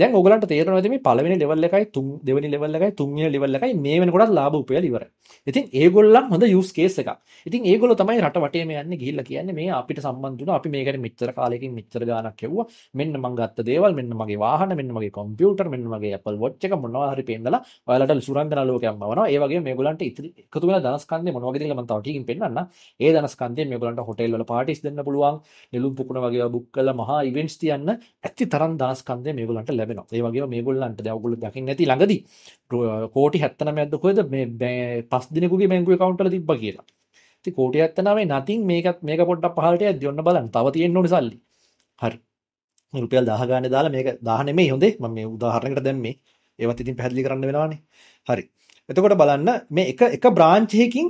දැන් ඕගොල්ලන්ට තේරෙනවද මේ පළවෙනි level එකයි තුන් දෙවෙනි level එකයි තුන්වෙනි level එකයි මේ වෙනකොටත් ලාභ උපයලා ඉවරයි. ඉතින් ඒගොල්ලන් හොඳ use case එකක්. ඉතින් ඒගොල්ලෝ තමයි රට වටේම යන්නේ ගිහිල්ලා කියන්නේ මේ අපිට සම්බන්ධ වුණා අපි මේකට මෙච්චර කාලෙකින් මෙච්චර ගාණක් යවුවා. මෙන්න මං ගත්ත දේවල් මෙන්න මගේ වාහන මෙන්න මගේ කොම්පියුටර් මෙන්න මගේ Apple Watch එක මොනවා හරි පෙන්නලා ඔයාලට සුරංගනා ලෝකයක් බවනවා. ඒ වගේම මේගොල්ලන්ට ඉතිරි එකතු වෙලා ධනස්කන්ධය මොනවා වගේද කියලා මම තව ටිකකින් පෙන්නන්නම්. ඒ ධනස්කන්ධයෙන් මේගොල්ලන්ට හොටෙල් වල පාටිස් දෙන්න පුළුවන්, නෙළුම් පුපුන වගේ ඒවා බුක් කරලා මහා ඉවෙන්ට්ස් තියන්න ඇති තරම් ධනස්කන්ධය මේගොල්ලන්ට ලැබෙනවා. ඒ වගේම මේගොල්ලන්ට දැන් ඔයගොල්ලෝ දකින්න ඇති ළඟදී කෝටි 79ක්ද කොහෙද මේ පස් දිනකගේ බැංකුවේ account වල තිබ්බා කියලා. ඉතින් කෝටි 79 නතින් මේකත් මේක පොඩ්ඩක් පහළට යද්දි ඔන්න බලන්න. තව තියෙන්න ඕනේ සල්ලි. හරි. රුපියල් 1000 ගානේ දාලා මේක 1000 නෙමෙයි හොඳේ. මම මේ උදාහරණයකට දැම්මේ. ඒවත් ඉතින් පැහැදිලි කරන්න වෙනවානේ. හරි. එතකොට බලන්න මේ එක එක බ්‍රාන්ච් එකකින්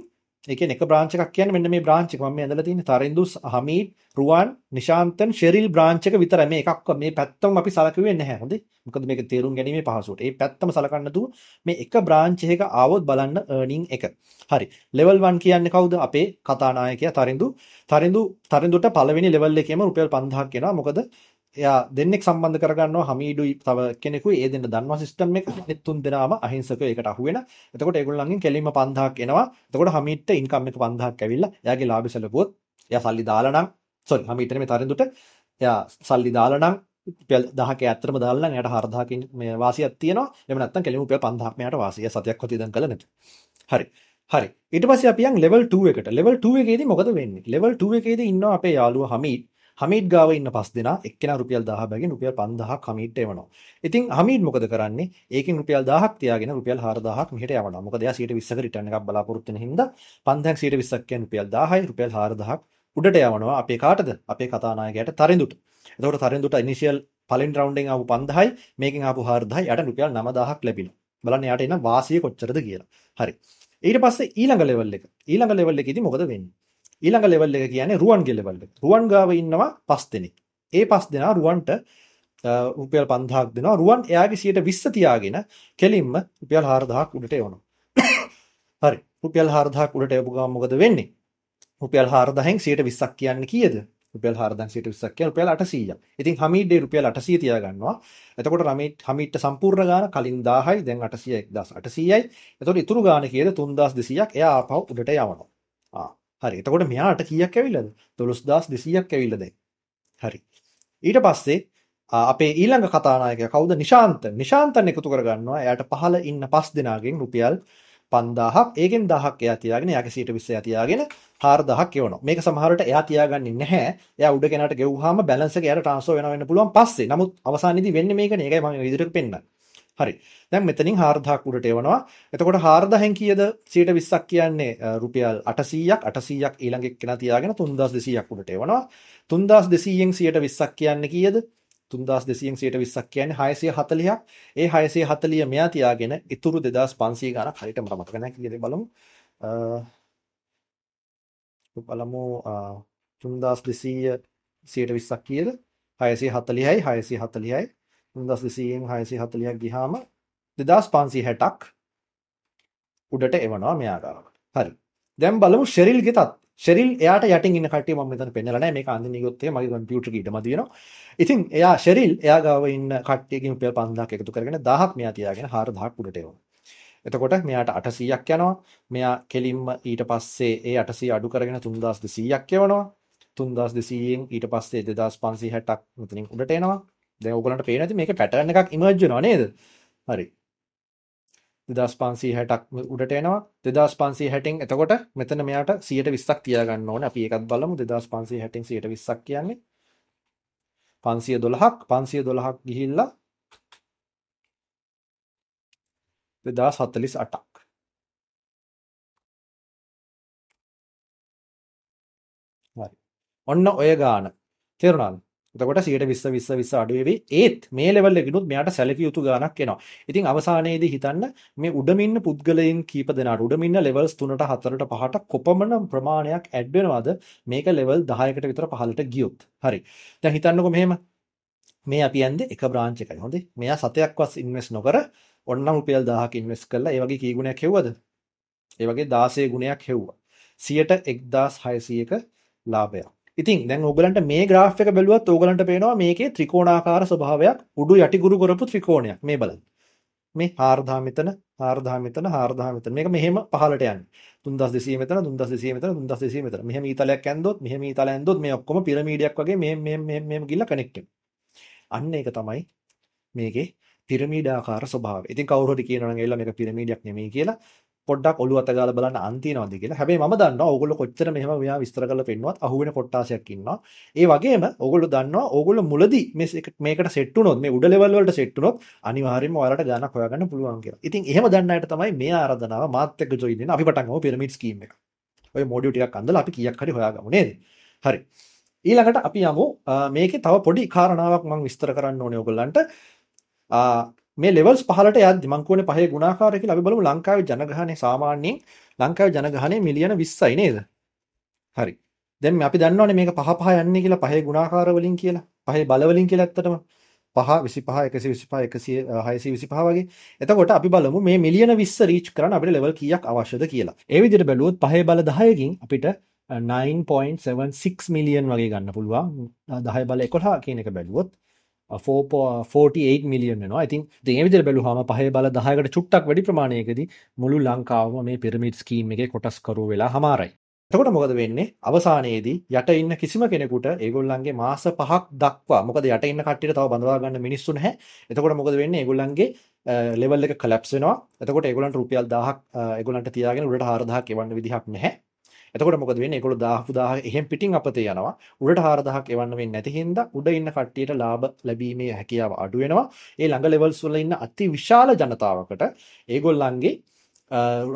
ඒ කියන්නේ එක බ්‍රාන්ච් එකක් කියන්නේ මෙන්න මේ බ්‍රාන්ච් එක මම මේ ඇඳලා තියෙන තරින්දුස් හමීඩ් රුවන් නිශාන්තන් ෂෙරිල් බ්‍රාන්ච් එක විතර මේ එකක් මේ පැත්තම අපි සලකුවේ නැහැ හොඳේ මොකද මේක තේරුම් ගැනීමේ පහසුවට ඒ පැත්තම සලකන්න දුව මේ එක බ්‍රාන්ච් එක ආවොත් බලන්න earning එක හරි level 1 කියන්නේ කවුද අපේ කතානායකයා තරින්දු තරින්දු තරින්දුට පළවෙනි level එකේම රුපියල් 5000ක් එනවා මොකද එයා දෙන්නෙක් සම්බන්ධ කරගන්නවා හමීඩුයි තව කෙනෙකු ඒ දෙන්න දන්නවා සිස්ටම් එක අනිත් තුන් දෙනාම අහිංසක ඒකට අහු වෙන. එතකොට ඒගොල්ලන්ගෙන් කෙලින්ම 5000ක් එනවා. එතකොට හමීඩ්ට ඉන්කම් එක 5000ක් ඇවිල්ලා එයාගේ ලාභය සැලකුවොත් එයා සල්ලි දාලා නම් සෝරි හමීඩ්ට මේ තරඳුට එයා සල්ලි දාලා නම් රුපියල් 10ක ඇත්තටම දාලා නම් එයාට 4000කින් මේ වාසියක් තියෙනවා. එහෙම නැත්නම් කෙලිම රුපියල් 5000ක් මෙයාට වාසිය සතියක් වත් ඉඳන් කළ නැති. හරි. හරි. ඊට පස්සේ අපි යන් level 2 එකට. level 2 එකේදී මොකද වෙන්නේ? level 2 එකේදී ඉන්නවා අපේ යාළුවා හමීඩ්. හමීඩ් ගාව ඉන්න පස් දෙනා එක්කෙනා රුපියල් 1000 බැගින් රුපියල් 5000ක් හමීඩ්ට එවනවා. ඉතින් හමීඩ් මොකද කරන්නේ? ඒකෙන් රුපියල් 1000ක් තියාගෙන රුපියල් 4000ක් මෙහෙට යවනවා. මොකද එයා 120ක රිටර්න් එකක් බලාපොරොත්තු වෙන හින්දා 5000ක් 120ක් කියන්නේ රුපියල් 1000යි රුපියල් 4000ක් උඩට යවනවා. අපේ කාටද? අපේ කතානායකයාට තරිඳුට. එතකොට තරිඳුට ඉනිෂියල් පළෙන් රවුන්ඩ් එකෙන් ආපු 5000යි මේකෙන් ආපු 4000යි යට රුපියල් 9000ක් ලැබිලා. බලන්න යාට එන වාසිය කොච්චරද කියලා. හරි. ඊට පස්සේ ඊළඟ ලෙවල් එක. ඊළඟ ලෙවල් එකේදී මොකද වෙන්නේ? ඊළඟ ලෙවල් එක කියන්නේ රුවන්ගේ ලෙවල් එක. රුවන් ගාව ඉන්නවා 5 දෙනෙක්. ඒ 5 දෙනා රුවන්ට රුපියල් 5000ක් දෙනවා. රුවන් එයාගේ 120 තියාගෙන කෙලින්ම රුපියල් 4000ක් උඩට එවනවා. හරි. රුපියල් 4000ක් උඩට එවපු ගමන් මොකද වෙන්නේ? රුපියල් 4000න් 120ක් කියන්නේ කීයද? රුපියල් 4000ක් කියන රුපියල් 800ක්. ඉතින් හමීඩ්ගේ රුපියල් 800 තියා ගන්නවා. එතකොට රමීට් හමීඩ්ට සම්පූර්ණ ගාන කලින් 1000යි දැන් 800 1800යි. එතකොට ඉතුරු ගාන කීයද 3200ක් එයා ආපහු උඩට යවනවා. ආ හරි එතකොට මෙයාට කීයක් ඇවිල්ලද 12200ක් ඇවිල්ලා දැන් හරි ඊට පස්සේ අපේ ඊළඟ කතානායකයා කවුද නිශාන්ත නිශාන්තන් එකතු කරගන්නවා එයාට පහළ ඉන්න පස් දෙනාගෙන් රුපියල් 5000ක් ඒකෙන් 1000ක් එයා තියාගෙන එයාගේ සීට 20 එයා තියාගෙන 4000ක් එවනවා. මේක සමහරට එයා තියාගන්නේ නැහැ. එයා උඩ කෙනාට ගෙවුවාම බැලන්ස් එක එයාට ට්‍රාන්ස්ෆර් වෙනවා වෙන්න පුළුවන් පස්සේ. නමුත් අවසානයේදී වෙන්නේ මේකනේ. ඒකයි මම විදිහට පෙන්නන්නේ. හරි. දැන් මෙතනින් 4000ක් උඩට එවනවා. එතකොට 4000න් කීයද? 120ක් කියන්නේ රුපියල් 800ක් 800ක් ඊළඟ එක්කෙනා තියාගෙන 3200ක් උඩට එවනවා. 3200න් 120ක් කියන්නේ කීයද? 3200න් 120ක් කියන්නේ 640ක්. ඒ 640 මෙයා තියාගෙන ඉතුරු 2500 ගණක් හරියට මට මතක නැහැ කීයද බලමු. බලමු 3200 120ක් කියලා 640යි 640යි 1200න් 640ක් ගියාම 2560ක් උඩට එවනවා මෙයා ගාවට. හරි. දැන් බලමු ෂෙරිල්ගේ තත්. ෂෙරිල් එයාට යටින් ඉන්න කට්ටිය මම මෙතන පෙන්නලා නැහැ. මේක අඳින්න ගියොත් එහේ මගේ කම්පියුටර් එකේ ඉඩමදි වෙනවා. ඉතින් එයා ෂෙරිල් එයා ගාව ඉන්න කට්ටියකින් රුපියල් 5000ක් එකතු කරගෙන 1000ක් මෙයා තියාගෙන 4000ක් උඩට එවනවා. එතකොට මෙයාට 800ක් යනවා. මෙයා කෙලින්ම ඊට පස්සේ ඒ 800 අඩු කරගෙන 3200ක් යවනවා. 3200න් ඊට පස්සේ 2560ක් මෙතනින් උඩට එනවා. දැ ඔගලට පේනති මේක පැටන එකක් ඉමර්ජන නේද හරි දෙදස් පන්සී හැටක් උඩට එනවා දෙදස් පන්සේ හැටින් එතකොට මෙතන මෙයාට සියට විස්සක් තියගන්න ඕන අපි එකත් බලමු දෙදස් පන්සේ හැටින් සියට විස්සක් කියන්නේ පන්සිය දොළහක් පන්සිය දොළහක් ගිහිල්ලා දෙදා සත්තලිස් අටක් ඔන්න ඔය ගාන තෙරුණාද එතකොට 120 20 20 අඩුවේවි. ඒත් මේ ලෙවල් එකකිනුත් මෙයාට සැලකිය යුතු ගාණක් එනවා. ඉතින් අවසානයේදී හිතන්න මේ උඩමින්න පුද්ගලයන් කීප දෙනාට උඩමින්න ලෙවල්ස් 3ට 4ට 5ට කොපමණ ප්‍රමාණයක් ඇඩ් වෙනවද මේක ලෙවල් 10කට විතර පහළට ගියොත්. හරි. දැන් හිතන්නකෝ මෙහෙම මේ අපි යන්නේ එක බ්‍රාන්ච් එකයි. හොඳේ. මෙයා සතයක්වත් ඉන්වෙස්ට් නොකර ඔන්නම් රුපියල් 1000ක් ඉන්වෙස්ට් කරලා ඒ වගේ කී ගුණයක් හෙව්වද? ඒ වගේ 16 ගුණයක් හෙව්වා. 100ට 1600ක ලාභයක්. ඉතින් දැන් ඕගලන්ට මේ ග්‍රාෆ් එක බැලුවත් ඕගලන්ට පේනවා මේකේ ත්‍රිකෝණාකාර ස්වභාවයක් උඩු යටි ගුරු කරපු ත්‍රිකෝණයක් මේ බලන්න. මේ 4 මෙතන 4 මෙතන 4 මෙතන මේක මෙහෙම පහළට යන්නේ 3200 මෙතන 3200 මෙතන 3200 මෙතන මෙහෙම ඊතලයක් ඇන්දොත් මෙහෙම ඊතල ඇන්දොත් මේ ඔක්කොම පිරමීඩයක් වගේ මේ මේ මේ මේම ගිල්ලා කනෙක්ට් අන්න ඒක තමයි මේකේ පිරමීඩාකාර ස්වභාවය. ඉතින් කවුරු හරි කියනවා නම් ඒලා මේක පිරමීඩයක් නෙමෙයි කියලා පොඩ්ඩක් ඔළුව අත ගාලා බලන්න අන් තියනවද කියලා. හැබැයි මම දන්නවා ඕගොල්ලෝ කොච්චර මෙහෙම මෙයා විස්තර කරලා පෙන්නුවත් අහුවෙන කොට්ටාසයක් ඉන්නවා. ඒ වගේම ඕගොල්ලෝ දන්නවා ඕගොල්ලෝ මුලදී මේකට සෙට් වුණොත් මේ උඩ ලෙවල් වලට සෙට් වුණොත් අනිවාර්යයෙන්ම ඔයාලට ගානක් හොයාගන්න පුළුවන් කියලා. ඉතින් එහෙම දන්න අයට තමයි මේ ආරාධනාව මාත් එක්ක join දෙන්න අපි පටන් ගමු පිරමිඩ් ස්කීම් එක. ඔය මොඩියු ටිකක් අන්දලා අපි කීයක් හරි හොයාගමු නේද? හරි. ඊළඟට අපි යමු මේකේ තව පොඩි කාරණාවක් මම විස්තර කරන්න ඕනේ ඔයගොල්ලන්ට. මේ ලෙවල්ස් 15ට යද්දි මං කියන්නේ පහේ ගුණාකාරය කියලා අපි බලමු ලංකාවේ ජනගහනය සාමාන්‍යයෙන් ලංකාවේ ජනගහනය මිලියන 20යි නේද? හරි. දැන් අපි දන්නවනේ මේක පහ පහ යන්නේ කියලා පහේ ගුණාකාර වලින් කියලා. පහේ බල වලින් කියලා ඇත්තටම. පහ 25 125 100 625 වගේ. එතකොට අපි බලමු මේ මිලියන 20 රීච් කරන්න අපිට ලෙවල් කීයක් අවශ්‍යද කියලා. ඒ විදිහට බැලුවොත් පහේ බල 10කින් අපිට 9.76 මිලියන් වගේ ගන්න පුළුවන්. 10 බල 11 කියන එක බැලුවොත් 48 මිලියන් වෙනවා. ඉතින් ඉතින් මේ විදිහට බැලුවාම පහේ බල 10කට චුට්ටක් වැඩි ප්‍රමාණයකදී මුළු ලංකාවම මේ පිරමිඩ් ස්කීම් එකේ කොටස්කරුව වෙලා හමාරයි. එතකොට මොකද වෙන්නේ අවසානයේදී යට ඉන්න කිසිම කෙනෙකුට ඒගොල්ලන්ගේ මාස පහක් දක්වා මොකද යට ඉන්න කට්ටියට තව බඳවා ගන්න මිනිස්සු නැහැ. එතකොට මොකද වෙන්නේ ඒගොල්ලන්ගේ ලෙවල් එක කොලැප්ස් වෙනවා. එතකොට ඒගොල්ලන්ට රුපියල් 1000ක් ඒගොල්ලන්ට තියාගෙන උඩට 4000ක් එවන්න විදිහක් නැහැ. එතකොට මොකද වෙන්නේ? ඒගොල්ලෝ 10000 එහෙන් පිටින් අපතේ යනවා. උඩට 4000ක් එවන්න වෙන්නේ නැති හින්දා උඩ ඉන්න කට්ටියට ලාභ ලැබීමේ හැකියාව අඩු වෙනවා. ඒ ළඟ ලෙවල්ස් වල ඉන්න අති විශාල ජනතාවකට ඒගොල්ලන්ගේ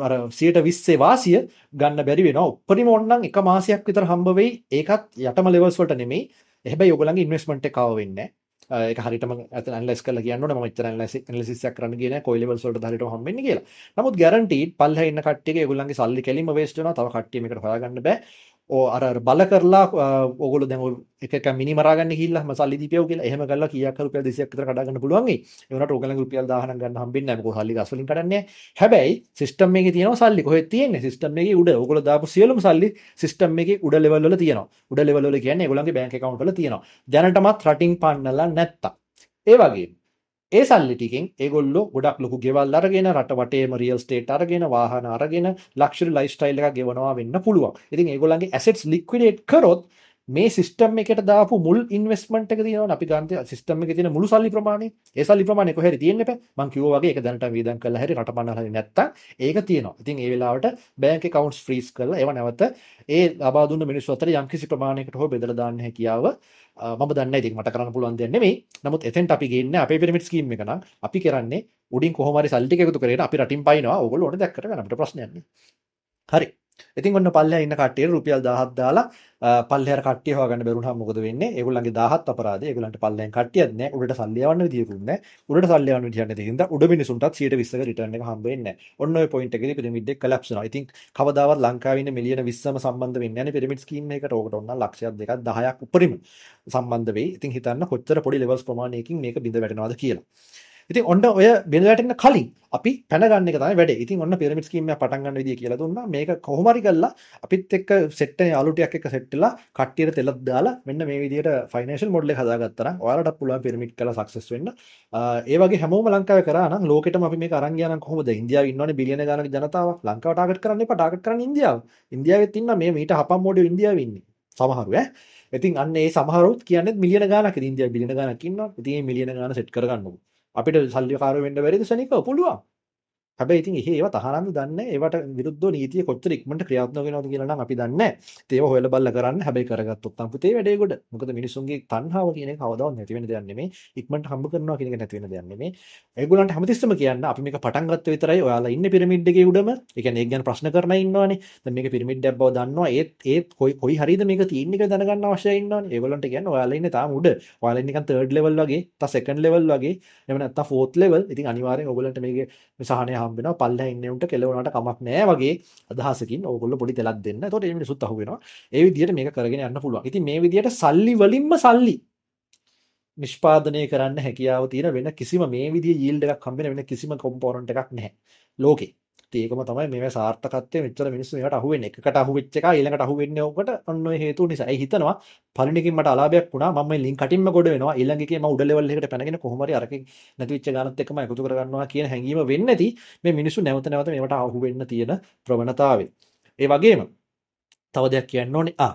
අර 120 වාසිය ගන්න බැරි වෙනවා. උපරිම ඕනනම් එක මාසයක් විතර හම්බ වෙයි. ඒකත් යටම ලෙවල්ස් වලට නෙමෙයි. හැබැයි ඔයගොල්ලන්ගේ ඉන්වෙස්ට්මන්ට් එක කව වෙන්නේ නැහැ. ඒක හරියටම ඇතන ඇනලයිස් කරලා කියන්න ඕනේ මම එච්චර ඇනලයිසිස් එකක් කරන්න ගියේ නැහැ කොයි ලෙවල්ස් වලට හරියටම හම්බෙන්නේ කියලා. නමුත් ගැරන්ටිඩ් පල්ලෙහා ඉන්න කට්ටියගේ ඒගොල්ලන්ගේ සල්ලි කෙලින්ම වේස්ට් වෙනවා. තව කට්ටිය මේකට හොයාගන්න බෑ. ඕ අර බල කරලා ඔගොල්ලෝ දැන් එක මිනිමරාගන්න කියලා මසල්ලි දීපියෝ කියලා එහෙම කරලා කීයක් හරි රුපියල් 200ක් විතර කඩා ගන්න පුළුවන් ඒ වුණාට ඕගලන් රුපියල් 1000ක් ගන්න හම්බෙන්නේ නැහැ මොකද හල්ලි ගස් වලින් කඩන්නේ හැබැයි සිස්ටම් එකේ තියෙනවා සල්ලි කොහෙද තියෙන්නේ සිස්ටම් එකේ උඩ ඕගොල්ලෝ දාපු සියලුම සල්ලි සිස්ටම් එකේ උඩ ලෙවල් වල තියෙනවා උඩ ලෙවල් වල කියන්නේ ඒගොල්ලන්ගේ බැංක් account වල තියෙනවා දැනටමත් රටින් පන්නලා නැත්තම් ඒ වගේම ඒ සල්ලිටිකෙන් ඒගොල්ල ගොඩක් ලොකු ගෙවල් අරගෙන රට වටේ රියල් ස්ටේට අරගෙන වාහන අරගෙන ලක්ෂර ලයිස්ටයිල් එක ගෙවනවා වෙන්න පුළුවන් ඉතින් ඒගොලන්ගේ ඇසෙට් ලික්විඩේට් කරොත් මේ සිිටම් එකට දාපු මුල් ඉන්වස්මට එක තින අපි ගන්ත සිිටම එක තින මුළු සල්ලි ප්‍රමාණ ඒ සල්ලි ප්‍රමාණ කොහැරි තියෙන්නෙ මං කිවෝගේ එක දැනට වීදන් කළ හැරි රටපන්නහ නැත්ත ඒක තියෙනවා ඉතින් ඒ වෙලාවට බෑන්ක කවන්ස් ්‍රීස් කරලා එව නැවත ඒ අබාදුන්න මිනිස්වතර යම්කිසි ප්‍රමාණයකට හෝ බෙදරදාන්න හැකියාව මම දන්න ඉතින් මට කරන්න පුළුවන් දෙයක් නෙමෙයි. නමුත් එතෙන්ට අපි ගේන්නේ අපේ පිරමිඩ් ස්කීම් එක නම් අපි කරන්නේ උඩින් කොහොම හරි සල්ලි ටික එකතු කරගෙන අපි රටින් পায়නවා. ඕගොල්ලෝ ඕන දෙයක් කරගන්න අපිට ප්‍රශ්නයක් නෑ. හරි. ඉතින් ඔන්න පල්ලෙහා ඉන්න කට්ටියට රුපියල් 1000ක් දාලා පල්ලෙහාට කට්ටිය හොයාගන්න බැරුණාම මොකද වෙන්නේ? ඒගොල්ලන්ගේ 1000ත් අපරාධය. ඒගොල්ලන්ට පල්ලෙහෙන් කට්ටියක් නැහැ. උඩට සල්ලි යවන්න විදියකුත් නැහැ. උඩට සල්ලි යවන්න විදියක් නැති හින්දා උඩ මිනිසුන්ටත් 120ක රිටර්න් එක හම්බ වෙන්නේ නැහැ. ඔන්න ඔය පොයින්ට් එකේදී පිරමිඩ් එක කොලැප්ස් වෙනවා. ඉතින් කවදාවත් ලංකාවේ ඉන්න මිලියන 20ම සම්බන්ධ වෙන්නේ නැහැ පිරමිඩ් ස්කීම් එකකට. ඕකට ඔන්න ලක්ෂයක් දෙකක් 10ක් උපරිම සම්බන්ධ වෙයි. ඉතින් හිතන්න කොච්චර පොඩි ලෙවල්ස් ප්‍රමාණයකින් මේක බිඳ වැටෙනවද කියලා. ඉතින් ඔන්න ඔය බෙදලාටන්න කලින් අපි පැනගන්න එක තමයි වැඩේ. ඉතින් ඔන්න පිරමිඩ් ස්කීම් එක පටන් ගන්න විදිය කියලා දුන්නා. මේක කොහොම හරි කළා අපිත් එක්ක සෙට් එකේ අලුටියක් එක්ක සෙට් වෙලා කට්ටියට තෙලක් දාලා මෙන්න මේ විදියට ෆයිනෑන්ෂල් මොඩල් එක හදාගත්තා නම් ඔයාලට පුළුවන් පිරමිඩ් කළා සක්සස් වෙන්න. ඒ වගේ හැමෝම ලංකාවේ කරා නම් ලෝකෙටම අපි මේක අරන් ගියා නම් කොහොමද? ඉන්දියාවේ ඉන්නවනේ බිලියන ගණනක ජනතාවක්. ලංකාව ටාගට් කරන්න එපා. ටාගට් කරන්න ඉන්දියාව. ඉන්දියාවෙත් ඉන්න මේ මීට හපම් මොඩියෝ ඉන්දියාවේ ඉන්නේ. සමහරු ඈ. ඉතින් අන්න ඒ සමහරුත් කියන්නේ මිලියන ගානක් ඉන්දියාවේ බිලියන ගානක් ඉන්නවා. ඉතින් මේ මිලියන ගාන සෙට් කරගන්නකෝ. අපිට සල්ලිකාර වෙන්න බැරිද සනිකව පුළුවන් හැබැයි ඉතින් එහි ඒවා තහනම් දන්නේ ඒවට විරුද්ධව නීතිය කොච්චර ඉක්මනට ක්‍රියාත්මක වෙනවද කියලා නම් අපි දන්නේ නැහැ. ඒව හොයලා බලලා කරන්න හැබැයි කරගත්තොත් නම් පුතේ වැඩේ ගොඩ. මොකද මිනිසුන්ගේ තණ්හාව කියන එක කවදාවත් නැති වෙන දෙයක් නෙමෙයි. ඉක්මනට හම්බ කරනවා කියන එක නැති වෙන දෙයක් නෙමෙයි. ඒගොල්ලන්ට හැමතිස්සම කියන්න අපි මේක පටන් ගත්ත විතරයි ඔයාලා ඉන්නේ පිරමිඩ් එකේ උඩම. ඒ කියන්නේ ඒක ගැන ප්‍රශ්න කරන අය ඉන්නවනේ. දැන් මේක පිරමිඩ්යක් බව දන්නවා. ඒත් ඒත් කොයි කොයි හරියද මේක තියෙන්නේ කියලා දැනගන්න අවශ්‍යයි ඉන්නවනේ. ඒගොල්ලන්ට කියන්නේ ඔයාලා ඉන්නේ තාම උඩ. ඔයාලා ඉන්නේ නිකන් third level වගේ, තා second level වගේ, එහෙම නැත්නම් fourth level. ඉතින් අනිවාර්යෙන් ඔයගොල්ලන්ට මේකේ සහනය හම් වෙනවා පල්ලෙහින් නෙවුන්ට කෙලවුණාට කමක් නැහැ වගේ අදහසකින් ඕගොල්ලෝ පොඩි තැලක් දෙන්න. එතකොට ඒ මිනිසුත් අහු වෙනවා. ඒ විදිහට මේක කරගෙන යන්න පුළුවන්. ඉතින් මේ විදිහට සල්ලි වලින්ම සල්ලි නිෂ්පාදනය කරන්න හැකියාව තියෙන වෙන කිසිම මේ විදිහේ යීල්ඩ් එකක් හම්බ වෙන වෙන කිසිම කොම්පොනන්ට් එකක් නැහැ ලෝකේ. ඒකම තමයි මේවා සාර්ථකත්වය මෙච්චර මිනිස්සු මේකට අහු වෙන්නේ. එකකට අහු වෙච්ච එක ඊළඟට අහු වෙන්නේ ඕකට ඔන්න ඔය හේතු නිසා. ඒ හිතනවා පළණකින් මට අලාභයක් වුණා. මම මේ ලින්ක් කටින්ම ගොඩ වෙනවා. ඊළඟ එකේ මම උඩ ලෙවල් එකකට පැනගෙන කොහොම හරි අරකින් නැති වෙච්ච ගානත් එක්කම එකතු කර ගන්නවා කියන හැඟීම වෙන්නේ නැති මේ මිනිස්සු නැවත නැවත මේවට අහු වෙන්න තියෙන ප්‍රවණතාවය. ඒ වගේම තව දෙයක් කියන්න ඕනේ. ආ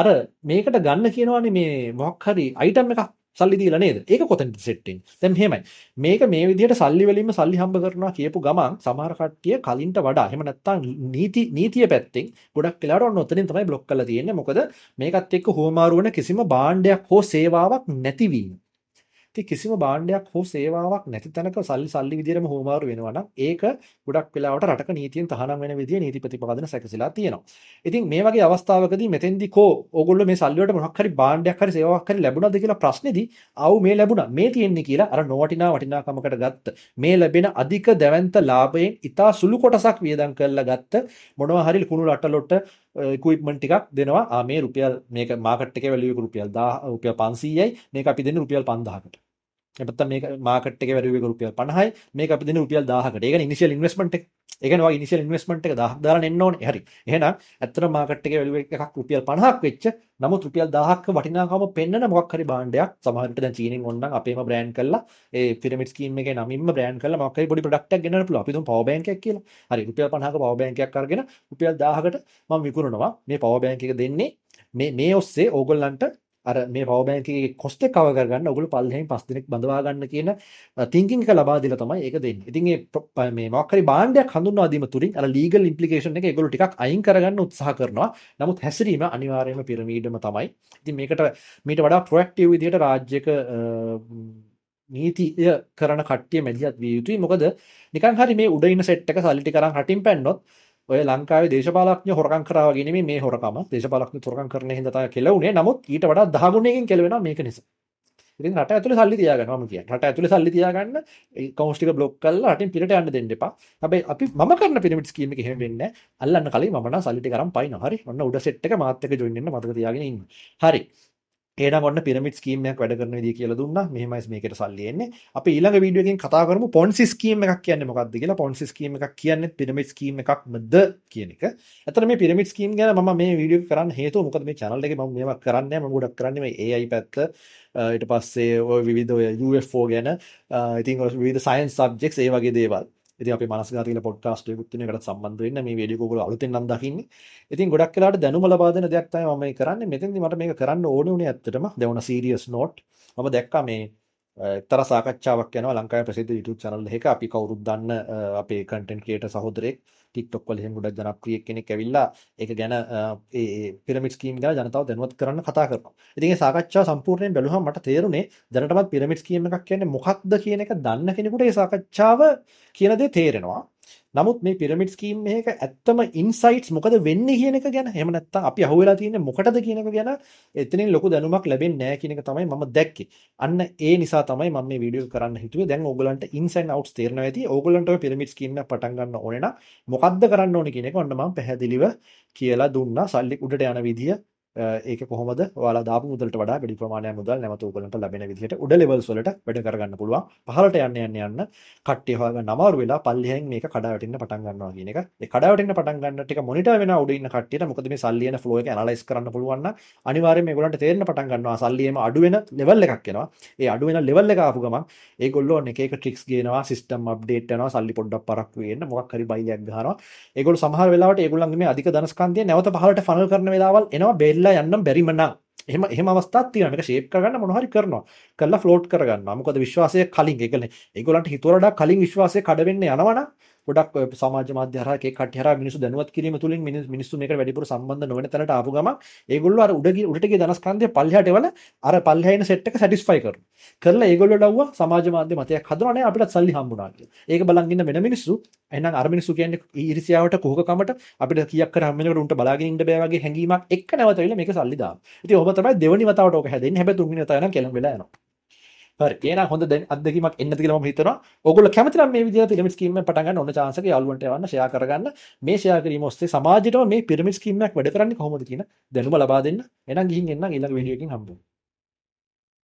අර මේකට ගන්න කියනවානේ මේ මොකක් හරි අයිටම් එකක් සල්ලි දීලා නේද? ඒක කොතනද සෙට් වෙන්නේ? දැන් මෙහෙමයි. මේක මේ විදිහට සල්ලි වලින්ම සල්ලි හම්බ කරනවා කියපු ගමන් සමහර කට්ටිය කලින්ට වඩා එහෙම නැත්නම් නීති නීතිය පැත්තෙන් ගොඩක් වෙලාවට ඔන්න ඔතනින් තමයි બ્લોක් කරලා තියෙන්නේ. මොකද මේකත් එක්ක හුවමාරු වෙන කිසිම භාණ්ඩයක් හෝ සේවාවක් නැතිවීම. ඉතින් කිසිම භාණ්ඩයක් හෝ සේවාවක් නැති තැනක සල්ලි සල්ලි විදියටම හොමාරු වෙනවා නම් ඒක ගොඩක් වෙලාවට රටක නීතියෙන් තහනම් වෙන විදිය නීති ප්‍රතිපාදන සැකසීලා තියෙනවා. ඉතින් මේ වගේ අවස්ථාවකදී මෙතෙන්දී කෝ ඕගොල්ලෝ මේ සල්ලි වලට මොකක් හරි භාණ්ඩයක් හරි සේවාවක් හරි ලැබුණාද කියලා ප්‍රශ්නේදී ආව් මේ ලැබුණා මේ තියෙන්නේ කියලා අර නොවටිනා වටිනාකමකට ගත්ත මේ ලැබෙන අධික දැවැන්ත ලාභයෙන් ඉතා සුළු කොටසක් වියදම් කරලා ගත්ත මොනවා හරි කුණු රටලොට්ට ඉක්මන් ටිකක් දෙනවා මේ රුපියල් මේක මාකට් එකේ වැලියු රුපියල් 10 රුපියල් 500යි මේක අපි දෙන්නේ රුපියල් 5000කට නැත්නම් මේක මාකට් එකේ වැලියු එක රුපියල් 50යි. මේක අපි දෙන රුපියල් 1000කට. ඒ කියන්නේ ඉනිෂියල් ඉන්වෙස්ට්මන්ට් එක. ඒ කියන්නේ වගේ ඉනිෂියල් ඉන්වෙස්ට්මන්ට් එක 1000ක් දාලා එන්න ඕනේ. හරි. එහෙනම් ඇත්තටම මාකට් එකේ වැලියු එකක් රුපියල් 50ක් වෙච්ච නමුත් රුපියල් 1000ක වටිනාකම පෙන්වන මොකක් හරි භාණ්ඩයක් සමහර විට දැන් චීනෙන් ඕනනම් අපේම බ්‍රෑන්ඩ් කරලා ඒ පිරමිඩ් ස්කීම් එකේ නමින්ම බ්‍රෑන්ඩ් කරලා මොකක් හරි පොඩි ප්‍රොඩක්ට් එකක් ගෙනන්න පුළුවන්. අපි දුම් පවර් බැංක් එකක් කියලා. හරි රුපියල් 50ක පවර් බැංක් එකක් අරගෙන රුපියල් 1000කට මම විකුණනවා. මේ පවර් බැංක් එක දෙන්නේ මේ මේ ඔස්සේ ඕගොල්ලන්ට අර මේ පවර් බැංක් එකේ කොස්ට් එක කවර් කරගන්න ඔයගොල්ලෝ 15න් 5 දිනක් බඳවා ගන්න කියන තින්කින් එක ලබා දීලා තමයි ඒක දෙන්නේ. ඉතින් මේ මේ මොකක් හරි බාණ්ඩයක් හඳුන්වා දීම තුලින් අර ලීගල් ඉම්ප්ලිකේෂන් එක ඒගොල්ලෝ ටිකක් අයින් කරගන්න උත්සාහ කරනවා. නමුත් හැසිරීම අනිවාර්යයෙන්ම පිරමීඩම තමයි. ඉතින් මේකට මීට වඩා ප්‍රොඇක්ටිව් විදිහට රාජ්‍යක නීතිය කරන කට්ටිය මැදිහත් විය යුතුයි. මොකද නිකන් හරි මේ උඩ ඉන සෙට් එක සල්ලි ටිකක් රටින් පැන්නොත් ඔය ලංකාවේ දේශපාලඥ හොරකම් කරා වගේ නෙමෙයි මේ හොරකම. දේශපාලඥ හොරකම් කරන හින්දා තමයි කෙලවුනේ. නමුත් ඊට වඩා 10 ගුණයකින් කෙලවෙනවා මේක නිසා. ඉතින් රට ඇතුලේ සල්ලි තියාගන්න මම කියන්නේ. රට ඇතුලේ සල්ලි තියාගන්න කවුන්ට් ටික බ්ලොක් කරලා රටින් පිටට යන්න දෙන්න එපා. හැබැයි අපි මම කරන පිරමිඩ් ස්කීම් එක එහෙම වෙන්නේ නැහැ. අල්ලන්න කලින් මම නම් සල්ලි ටික අරන් පයින්නවා. හරි. ඔන්න උඩ සෙට් එක මාත් එක්ක ජොයින් වෙන්න මතක තියාගෙන ඉන්න. හරි. එහෙනම් ඔන්න පිරමිඩ් ස්කීම් එකක් වැඩ කරන විදිය කියලා දුන්නා. මෙහෙමයි මේකට සල්ලි එන්නේ. අපි ඊළඟ වීඩියෝ එකකින් කතා කරමු පොන්සි ස්කීම් එකක් කියන්නේ මොකක්ද කියලා. පොන්සි ස්කීම් එකක් කියන්නේ පිරමිඩ් ස්කීම් එකක්මද කියන එක. ඇත්තට මේ පිරමිඩ් ස්කීම් ගැන මම මේ වීඩියෝ කරන්න හේතුව මොකද මේ channel එකේ මම මේවා කරන්නේ නැහැ. මම ගොඩක් කරන්නේ මේ AI පැත්ත. ඊට පස්සේ ඔය විවිධ ඔය UFO ගැන ඉතින් ඔය විවිධ සයන්ස් සබ්ජෙක්ට්ස් ඒ වගේ දේවල්. ඉතින් අපේ මානසිකාර කියලා පොඩ්කාස්ට් එකකුත් තියෙන එකට සම්බන්ධ වෙන්න මේ වීඩියෝ කෝගල අලුතෙන් නම් දකින්නේ. ඉතින් ගොඩක් වෙලාට දැනුම ලබා දෙන දෙයක් තමයි මම මේ කරන්නේ. මෙතෙන්දි මට මේක කරන්න ඕනේ උනේ ඇත්තටම. දැන් උන සීරියස් නෝට්. මම දැක්කා මේ එක්තරා සාකච්ඡාවක් යනවා ලංකාවේ ප්‍රසිද්ධ YouTube channel එකක අපි කවුරුත් දන්න අපේ content creator සහෝදරෙක් TikTok වල එහෙම ගොඩක් ජනප්‍රිය කෙනෙක් ඇවිල්ලා ඒක ගැන ඒ පිරමිඩ් ස්කීම් ගැන ජනතාව දැනුවත් කරන්න කතා කරනවා. ඉතින් මේ සාකච්ඡාව සම්පූර්ණයෙන් බැලුවහම මට තේරුනේ දැනටමත් පිරමිඩ් ස්කීම් එකක් කියන්නේ මොකක්ද කියන එක දන්න කෙනෙකුට මේ සාකච්ඡාව කියන දේ තේරෙනවා. නමුත් මේ පිරමිඩ් ස්කීම් මේක ඇත්තම ඉන්සයිට්ස් මොකද වෙන්නේ කියන එක ගැන එහෙම නැත්නම් අපි අහුවෙලා තියෙන්නේ මොකටද කියන එක ගැන එතනින් ලොකු දැනුමක් ලැබෙන්නේ නැහැ කියන එක තමයි මම දැක්කේ. අන්න ඒ නිසා තමයි මම මේ වීඩියෝ කරන්න හිතුවේ. දැන් ඕගොල්ලන්ට ඉන්ස් ඇන්ඩ් අවුට්ස් තේරෙනවා ඇති. ඕගොල්ලන්ට ඔය පිරමිඩ් ස්කීම් එක පටන් ගන්න ඕනේ නම් මොකද්ද කරන්න ඕනේ කියන එක ඔන්න මම පැහැදිලිව කියලා දුන්නා. සල්ලි උඩට යන විදිය ඒක කොහොමද ඔයාලා දාපු මුදලට වඩා වැඩි ප්‍රමාණයක් මුදල් නැමතු උගලන්ට ලැබෙන විදිහට උඩ ලෙවල්ස් වලට වැඩ කරගන්න පුළුවන්. පහළට යන්න යන්න යන්න කට්ටිය හොයාගන්න අමාරු වෙලා පල්ලිහෙන් මේක කඩාවැටෙන්න පටන් ගන්නවා කියන එක. ඒ කඩාවැටෙන්න පටන් ගන්න ටික මොනිටර් වෙන උඩ ඉන්න කට්ටියට මොකද මේ සල්ලි එන ෆ්ලෝ එක ඇනලයිස් කරන්න පුළුවන් නම් අනිවාර්යයෙන් මේගොල්ලන්ට තේරෙන්න පටන් ගන්නවා සල්ලි එම අඩු වෙන ලෙවල් එකක් එනවා. ඒ අඩු වෙන ලෙවල් එක ආපු ගමන් ඒගොල්ලෝ එක එක ට්‍රික්ස් ගේනවා සිස්ටම් අප්ඩේට් කරනවා සල්ලි පොඩ්ඩක් පරක්කු වෙන්න මොකක් හරි බයියක් ගහනවා. ඒගොල්ලෝ සමහර වෙලාවට ඒගොල්ලන්ගේ මේ අධික ධනස්කන්ධය නැවත පහළට ෆනල් කරන වෙලාවල් එනවා බෙල්ල ඇවිල්ලා යන්නම් බැරිම නම් එහෙම එහෙම අවස්ථාවක් තියෙනවා මේක ෂේප් කරගන්න මොනවා හරි කරනවා කරලා ෆ්ලෝට් කරගන්නවා මොකද විශ්වාසය කලින් ඒගොල්ලෝ ඒගොල්ලන්ට හිතුවරඩා කලින් විශ්වාසය කඩ වෙන්න යනවනම් ගොඩක් සමාජ මාධ්‍ය හරහා කේ කට්ටිය හරහා මිනිස්සු දැනුවත් කිරීම තුලින් මිනිස්සු මේකට වැඩිපුර සම්බන්ධ නොවන තැනට ආපු ගමන් ඒගොල්ලෝ අර උඩ උඩට ගිය ධනස්කන්ධය පල්ලෙහාට එවන අර පල්ලෙහා ඉන සෙට් එක සැටිස්ෆයි කරනවා. කරලා ඒගොල්ලෝ ලව්වා සමාජ මාධ්‍ය මතයක් හදනවා නේ අපිට සල්ලි හම්බුණා කියලා. ඒක බලන් ඉන්න වෙන මිනිස්සු එහෙනම් අර මිනිස්සු කියන්නේ ඊර්ෂ්‍යාවට කුහකකමට අපිට කීයක් කර හැම වෙනකොට උන්ට බලාගෙන ඉන්න බෑ වගේ හැඟීමක් එක්ක නැවතවිලා මේක සල්ලි දානවා. ඉතින් ඔබ තමයි දෙවෙනි වතාවට ඕක හැදෙන්නේ. හැබැයි තුන්වෙනි වතාව නම් කෙලම් වෙලා යනවා. හරි. එහෙනම් හොඳ දැන් අත්දැකීමක් එන්නද කියලා මම හිතනවා. ඕගොල්ලෝ කැමති නම් මේ විදිහට පිරමිඩ් ස්කීම් එක පටන් ගන්න ඕන chance එක යාළුවන්ට යවන්න ෂෙයා කරගන්න. මේ ෂෙයා කිරීම ඔස්සේ සමාජයටම මේ පිරමිඩ් ස්කීම් එකක් වැඩ කරන්නේ කොහොමද කියන දැනුම ලබා දෙන්න. එහෙනම් ගිහින් එන්නම් ඊළඟ වීඩියෝ එකකින් හම්බෙමු.